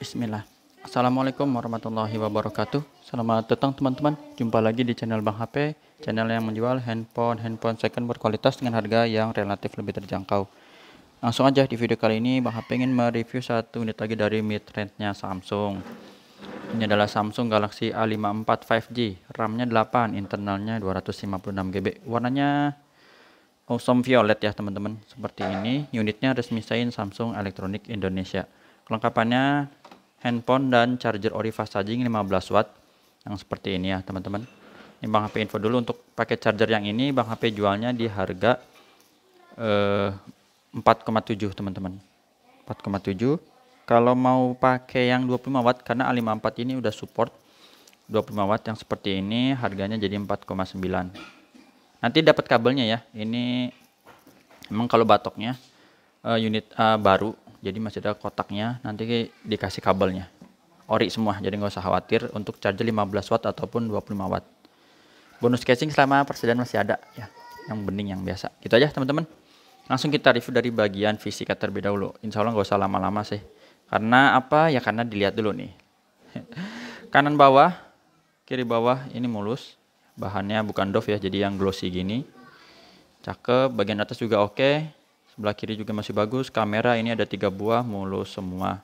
Bismillah. Assalamualaikum warahmatullahi wabarakatuh. Selamat datang teman-teman. Jumpa lagi di channel Bang HP, channel yang menjual handphone-handphone second berkualitas dengan harga yang relatif lebih terjangkau. Langsung aja di video kali ini Bang HP ingin mereview satu unit lagi dari mid-range-nya Samsung. Ini adalah Samsung Galaxy A54 5G, RAM-nya 8, internalnya 256GB. Warnanya awesome violet ya teman-teman. Seperti ini, unitnya resmi sign Samsung Electronic Indonesia. Kelengkapannya handphone dan charger ori fast charging 15 watt yang seperti ini ya teman-teman ini Bang HP info dulu untuk pakai charger yang ini Bang HP jualnya di harga eh, 4,7 teman-teman 4,7 kalau mau pakai yang 25 watt karena A54 ini udah support 25 watt yang seperti ini harganya jadi 4,9 nanti dapat kabelnya ya ini emang kalau batoknya eh, unit uh, baru jadi masih ada kotaknya nanti dikasih kabelnya ori semua jadi nggak usah khawatir untuk charger 15 watt ataupun 25 watt bonus casing selama persediaan masih ada ya yang bening yang biasa gitu aja teman-teman langsung kita review dari bagian fisika terlebih dahulu insya Allah nggak usah lama-lama sih karena apa ya karena dilihat dulu nih kanan bawah kiri bawah ini mulus bahannya bukan doff ya jadi yang glossy gini cakep bagian atas juga oke okay Sebelah kiri juga masih bagus. Kamera ini ada tiga buah, mulus semua.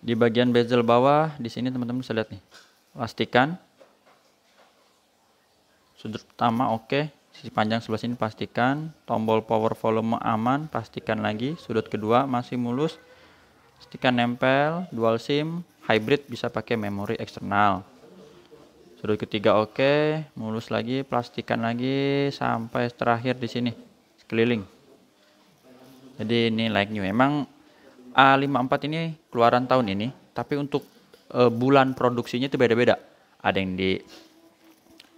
Di bagian bezel bawah, di sini teman-teman bisa lihat nih. Pastikan. Sudut pertama oke. Okay. Sisi panjang sebelah sini pastikan. Tombol power volume aman, pastikan lagi. Sudut kedua masih mulus. Pastikan nempel, dual SIM, hybrid bisa pakai memori eksternal. Sudut ketiga oke, okay. mulus lagi, plastikan lagi sampai terakhir di sini. Keliling. Jadi ini like new. Emang A54 ini keluaran tahun ini, tapi untuk uh, bulan produksinya itu beda-beda. Ada yang di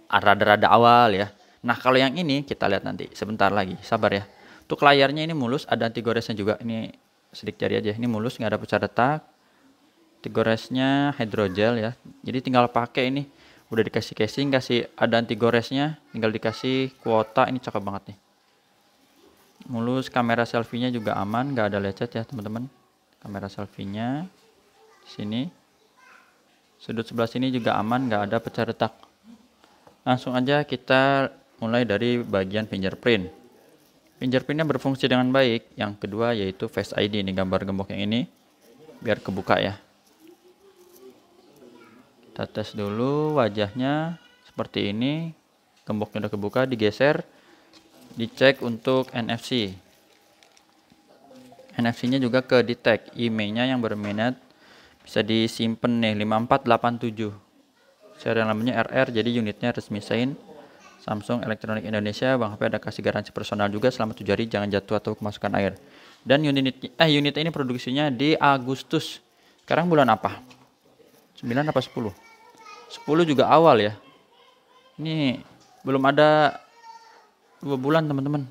rada-rada awal ya. Nah, kalau yang ini kita lihat nanti sebentar lagi. Sabar ya. Untuk layarnya ini mulus, ada anti goresnya juga. Ini sedikit jari aja. Ini mulus, nggak ada pecah retak. Anti goresnya hidrogel ya. Jadi tinggal pakai ini. Udah dikasih casing, kasih ada anti goresnya, tinggal dikasih kuota. Ini cakep banget nih mulus kamera selfie-nya juga aman nggak ada lecet ya teman-teman kamera selfie-nya sini sudut sebelah sini juga aman nggak ada pecah retak langsung aja kita mulai dari bagian fingerprint fingerprintnya berfungsi dengan baik yang kedua yaitu face ID ini gambar gembok yang ini biar kebuka ya kita tes dulu wajahnya seperti ini gemboknya udah kebuka digeser dicek untuk NFC NFC nya juga ke detect IMEI nya yang berminat bisa disimpan nih 5487 serial namanya RR jadi unitnya resmi sign Samsung Electronic Indonesia Bang HP ada kasih garansi personal juga selama 7 hari jangan jatuh atau kemasukan air dan unit eh unit ini produksinya di Agustus sekarang bulan apa 9 apa 10 10 juga awal ya ini belum ada dua bulan teman-teman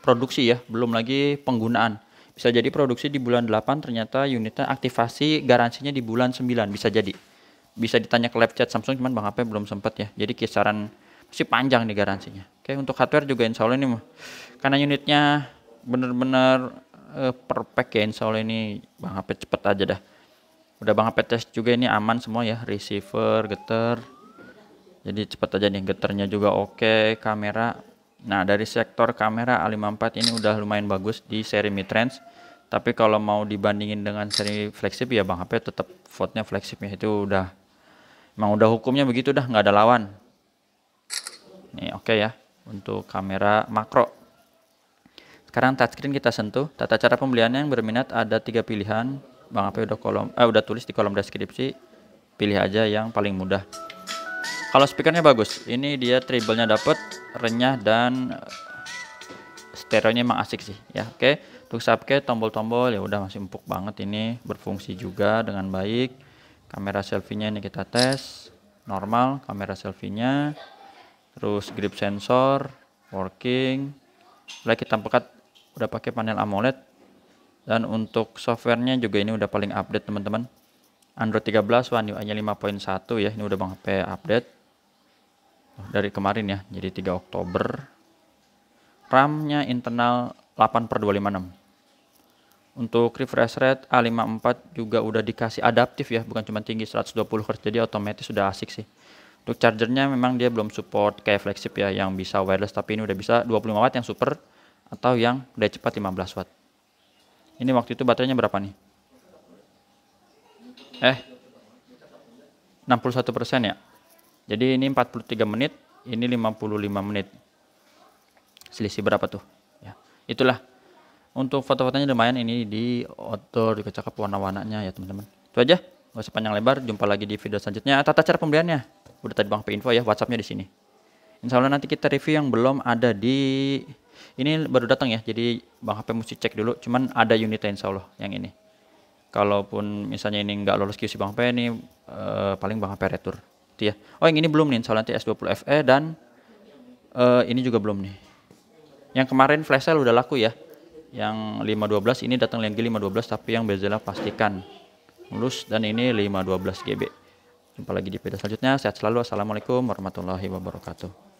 produksi ya belum lagi penggunaan bisa jadi produksi di bulan 8 ternyata unitnya aktivasi garansinya di bulan 9 bisa jadi bisa ditanya ke lab chat Samsung cuman Bang HP belum sempat ya jadi kisaran masih panjang nih garansinya oke untuk hardware juga insya Allah ini karena unitnya bener-bener uh, perfect ya insya Allah ini Bang HP cepet aja dah udah Bang HP tes juga ini aman semua ya receiver getar jadi cepet aja nih getarnya juga oke kamera Nah, dari sektor kamera A54 ini udah lumayan bagus di seri mid-range. Tapi kalau mau dibandingin dengan seri flagship ya Bang HP tetap vote-nya flagshipnya itu udah emang udah hukumnya begitu dah, nggak ada lawan. Nih, oke okay ya untuk kamera makro. Sekarang touchscreen kita sentuh. Tata cara pembeliannya yang berminat ada tiga pilihan. Bang HP udah kolom eh udah tulis di kolom deskripsi. Pilih aja yang paling mudah. Kalau speakernya bagus, ini dia treble-nya dapet, renyah dan eh, stereonya emang asik sih ya. Oke. Okay. Untuk subke tombol-tombol ya udah masih empuk banget ini, berfungsi juga dengan baik. Kamera selfie-nya ini kita tes normal kamera selfie-nya. Terus grip sensor working. lagi kita pekat udah pakai panel AMOLED dan untuk softwarenya juga ini udah paling update teman-teman Android 13 One UI-nya 5.1 ya ini udah bang HP update dari kemarin ya jadi 3 Oktober RAM-nya internal 8 per 256 untuk refresh rate A54 juga udah dikasih adaptif ya bukan cuma tinggi 120 Hz jadi otomatis sudah asik sih untuk chargernya memang dia belum support kayak flagship ya yang bisa wireless tapi ini udah bisa 25 watt yang super atau yang udah cepat 15 watt ini waktu itu baterainya berapa nih eh 61% ya jadi ini 43 menit, ini 55 menit. Selisih berapa tuh? Ya. Itulah untuk foto-fotonya lumayan ini di outdoor, juga cakep warna-warnanya ya teman-teman. Itu aja, gak usah panjang lebar, jumpa lagi di video selanjutnya. Tata cara pembeliannya, udah tadi Bang P info ya, WhatsAppnya di sini. Insya Allah nanti kita review yang belum ada di ini baru datang ya, jadi Bang HP mesti cek dulu. Cuman ada unitnya Insya Allah yang ini. Kalaupun misalnya ini nggak lolos QC Bang HP ini uh, paling Bang HP retur ya. Oh yang ini belum nih, Soal nanti S20 FE dan uh, ini juga belum nih. Yang kemarin flash sale udah laku ya. Yang 512 ini datang lagi 512 tapi yang bezelnya pastikan mulus dan ini 512 GB. Jumpa lagi di video selanjutnya. Sehat selalu. Assalamualaikum warahmatullahi wabarakatuh.